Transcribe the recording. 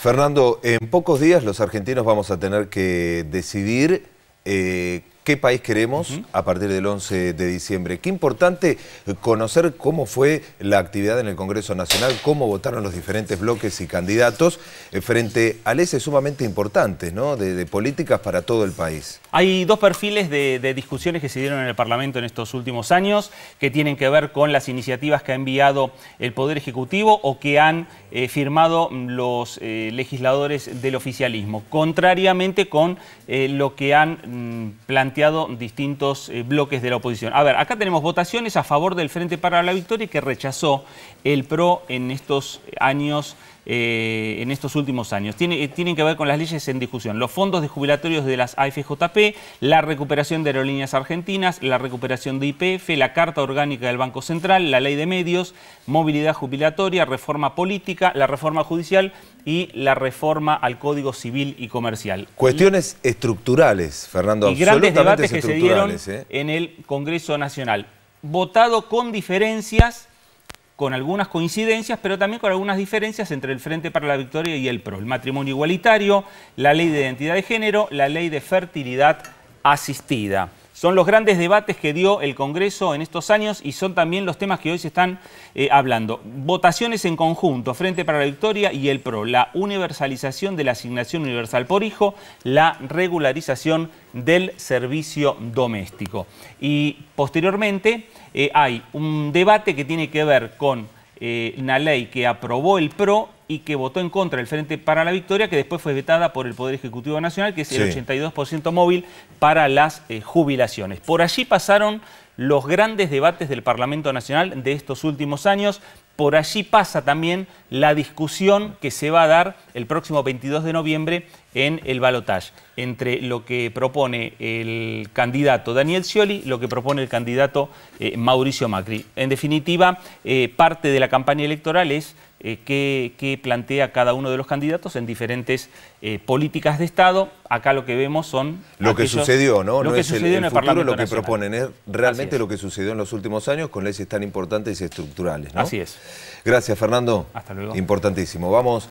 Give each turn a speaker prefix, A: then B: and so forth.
A: Fernando, en pocos días los argentinos vamos a tener que decidir eh, qué país queremos a partir del 11 de diciembre. Qué importante conocer cómo fue la actividad en el Congreso Nacional, cómo votaron los diferentes bloques y candidatos eh, frente a leyes sumamente importantes, ¿no? De, políticas para todo el país.
B: Hay dos perfiles de discusiones que se dieron en el Parlamento en estos últimos años que tienen que ver con las iniciativas que ha enviado el Poder Ejecutivo o que han eh, firmado mm, los eh, legisladores del oficialismo, contrariamente con eh, lo que han mm, planteado distintos bloques de la oposición. A ver, acá tenemos votaciones a favor del Frente para la Victoria que rechazó el PRO en estos años eh, en estos últimos años. Eh, tienen que ver con las leyes en discusión, los fondos de jubilatorios de las AFJP, la recuperación de aerolíneas argentinas, la recuperación de IPF, la Carta Orgánica del Banco Central, la Ley de Medios, movilidad jubilatoria, reforma política, la reforma judicial y la reforma al Código Civil y Comercial.
A: Cuestiones estructurales, Fernando, grandes debates que ¿eh?
B: en el Congreso Nacional. Votado con diferencias con algunas coincidencias, pero también con algunas diferencias entre el Frente para la Victoria y el PRO. El matrimonio igualitario, la ley de identidad de género, la ley de fertilidad asistida. Son los grandes debates que dio el Congreso en estos años y son también los temas que hoy se están eh, hablando. Votaciones en conjunto, Frente para la Victoria y el PRO, la universalización de la asignación universal por hijo, la regularización del servicio doméstico. Y posteriormente eh, hay un debate que tiene que ver con eh, una ley que aprobó el PRO y que votó en contra del Frente para la Victoria, que después fue vetada por el Poder Ejecutivo Nacional, que es el 82% móvil para las eh, jubilaciones. Por allí pasaron los grandes debates del Parlamento Nacional de estos últimos años. Por allí pasa también la discusión que se va a dar el próximo 22 de noviembre en el Balotage, entre lo que propone el candidato Daniel Scioli, lo que propone el candidato eh, Mauricio Macri. En definitiva, eh, parte de la campaña electoral es eh, que, plantea cada uno de los candidatos
A: en diferentes eh, políticas de Estado. Acá lo que vemos son...
B: Lo que sucedió, ¿no? no que es el, en el futuro, lo que proponen, es realmente lo
A: que sucedió en los últimos años con leyes tan importantes y estructurales, Así es. Gracias, Fernando. Hasta luego. Importantísimo. Vamos.